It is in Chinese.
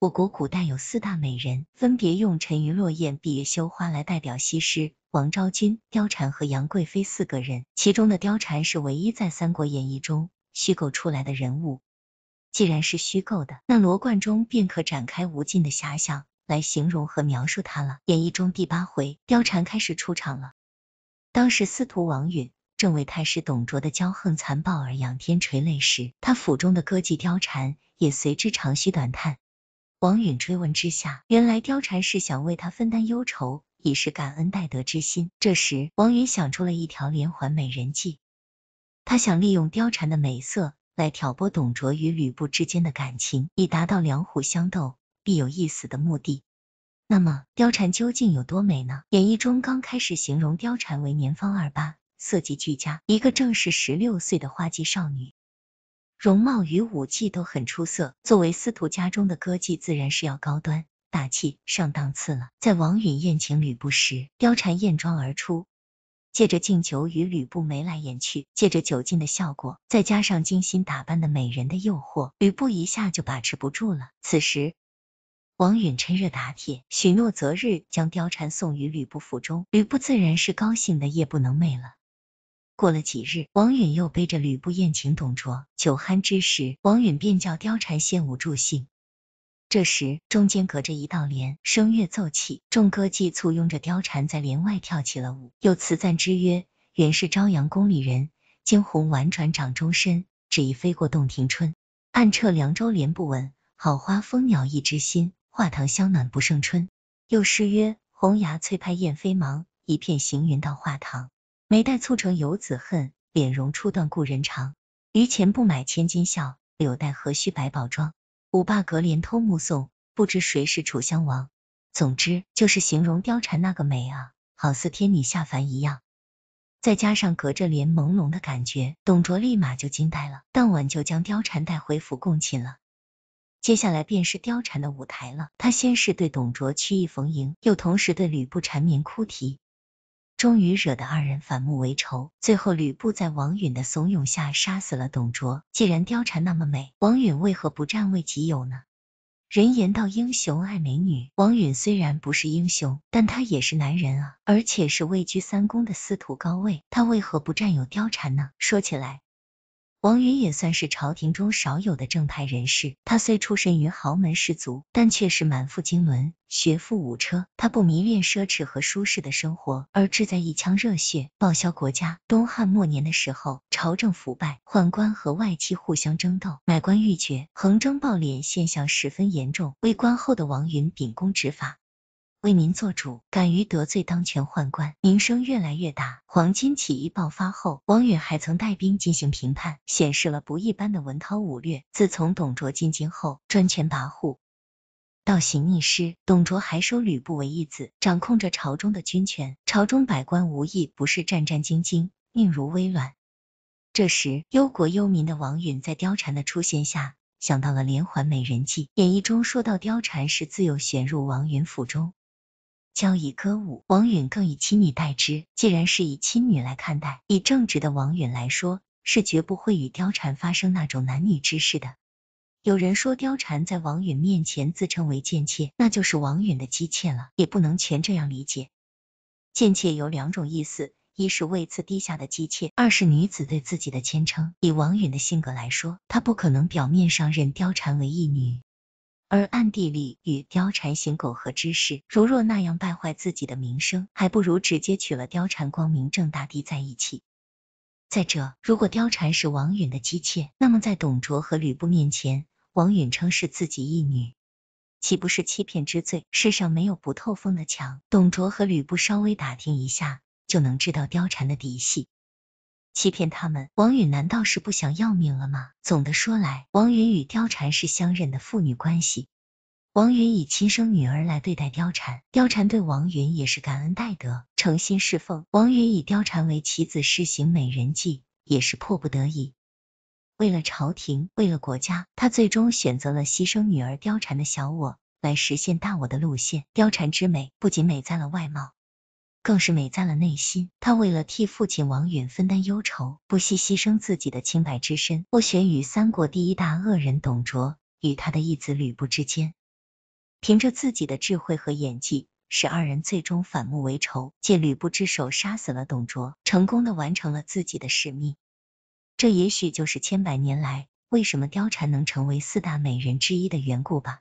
我国古代有四大美人，分别用沉鱼落雁、闭月羞花来代表西施、王昭君、貂蝉和杨贵妃四个人。其中的貂蝉是唯一在《三国演义》中虚构出来的人物。既然是虚构的，那罗贯中便可展开无尽的遐想，来形容和描述他了。演义中第八回，貂蝉开始出场了。当时司徒王允正为太师董卓的骄横残暴而仰天垂泪时，他府中的歌妓貂蝉也随之长吁短叹。王允追问之下，原来貂蝉是想为他分担忧愁，以示感恩戴德之心。这时，王允想出了一条连环美人计，他想利用貂蝉的美色来挑拨董卓与吕布之间的感情，以达到两虎相斗，必有一死的目的。那么，貂蝉究竟有多美呢？演义中刚开始形容貂蝉为年方二八，色既俱佳，一个正是十六岁的花季少女。容貌与武技都很出色，作为司徒家中的歌妓，自然是要高端、大气、上档次了。在王允宴请吕布时，貂蝉艳妆而出，借着敬酒与吕布眉来眼去，借着酒劲的效果，再加上精心打扮的美人的诱惑，吕布一下就把持不住了。此时，王允趁热打铁，许诺择日将貂蝉送于吕布府中，吕布自然是高兴的夜不能寐了。过了几日，王允又背着吕布宴请董卓。酒酣之时，王允便叫貂蝉献舞助兴。这时，中间隔着一道帘，声乐奏起，众歌妓簇拥着貂蝉在帘外跳起了舞。又词赞之曰：“原是朝阳宫里人，惊鸿婉转掌中身。只一飞过洞庭春，暗彻凉州帘不闻。好花蜂鸟意之新，画堂香暖不胜春。”又诗曰：“红牙翠拍燕飞忙，一片行云到画堂。”眉黛促成游子恨，脸容初断故人长。余钱不买千金笑，柳带何须百宝装。五霸隔帘偷目送，不知谁是楚襄王。总之就是形容貂蝉那个美啊，好似天女下凡一样。再加上隔着帘朦胧的感觉，董卓立马就惊呆了，当晚就将貂蝉带回府共寝了。接下来便是貂蝉的舞台了，她先是对董卓曲意逢迎，又同时对吕布缠绵哭啼。终于惹得二人反目为仇，最后吕布在王允的怂恿下杀死了董卓。既然貂蝉那么美，王允为何不占为己有呢？人言道英雄爱美女，王允虽然不是英雄，但他也是男人啊，而且是位居三公的司徒高位，他为何不占有貂蝉呢？说起来。王允也算是朝廷中少有的正派人士，他虽出身于豪门士族，但却是满腹经纶，学富五车。他不迷恋奢侈和舒适的生活，而志在一腔热血，报效国家。东汉末年的时候，朝政腐败，宦官和外戚互相争斗，买官鬻爵，横征暴敛现象十分严重。为官后的王允秉公执法。为民做主，敢于得罪当权宦官，名声越来越大。黄巾起义爆发后，王允还曾带兵进行平叛，显示了不一般的文韬武略。自从董卓进京后，专权跋扈，倒行逆施。董卓还收吕布为义子，掌控着朝中的军权，朝中百官无一不是战战兢兢，命如微卵。这时，忧国忧民的王允在貂蝉的出现下，想到了连环美人计。演义中说到，貂蝉是自幼选入王允府中。教以歌舞，王允更以亲女待之。既然是以亲女来看待，以正直的王允来说，是绝不会与貂蝉发生那种男女之事的。有人说貂蝉在王允面前自称为贱妾，那就是王允的姬妾了，也不能全这样理解。贱妾有两种意思，一是位次低下的姬妾，二是女子对自己的谦称。以王允的性格来说，他不可能表面上认貂蝉为义女。而暗地里与貂蝉行苟合之事，如若那样败坏自己的名声，还不如直接娶了貂蝉，光明正大地在一起。再者，如果貂蝉是王允的姬妾，那么在董卓和吕布面前，王允称是自己义女，岂不是欺骗之罪？世上没有不透风的墙，董卓和吕布稍微打听一下，就能知道貂蝉的底细。欺骗他们，王允难道是不想要命了吗？总的说来，王允与貂蝉是相认的父女关系，王允以亲生女儿来对待貂蝉，貂蝉对王允也是感恩戴德，诚心侍奉。王允以貂蝉为棋子施行美人计，也是迫不得已。为了朝廷，为了国家，他最终选择了牺牲女儿貂蝉的小我，来实现大我的路线。貂蝉之美，不仅美在了外貌。更是美在了内心。他为了替父亲王允分担忧愁，不惜牺牲自己的清白之身，斡旋于三国第一大恶人董卓与他的义子吕布之间，凭着自己的智慧和演技，使二人最终反目为仇，借吕布之手杀死了董卓，成功的完成了自己的使命。这也许就是千百年来为什么貂蝉能成为四大美人之一的缘故吧。